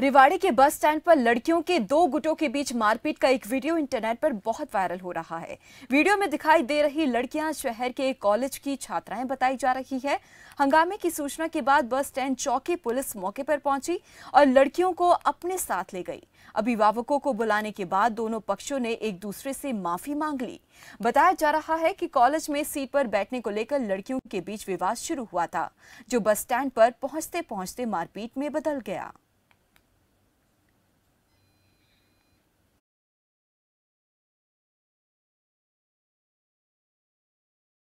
रिवाड़ी के bus stand पर लड़कियों के दो गुटों के बीच मारपीट का एक वीडियो इंटरनेट पर बहुत वायरल हो रहा है वीडियो में दिखाई दे रही लड़कियां शहर के एक कॉलेज की छात्राएं बताई जा रही है हंगामे की सूचना के बाद बस स्टैंड चौकी पुलिस मौके पर पहुंची और लड़कियों को अपने साथ ले गई अभिभावकों को बुलाने के बाद दोनों पक्षों ने एक दूसरे से माफी मांग ली बताया जा रहा है कि कॉलेज में सीट पर बैठने को लेकर लड़कियों के बीच विवाद शुरू हुआ था जो बस स्टैंड पर पहुंचते पहुंचते मारपीट में बदल गया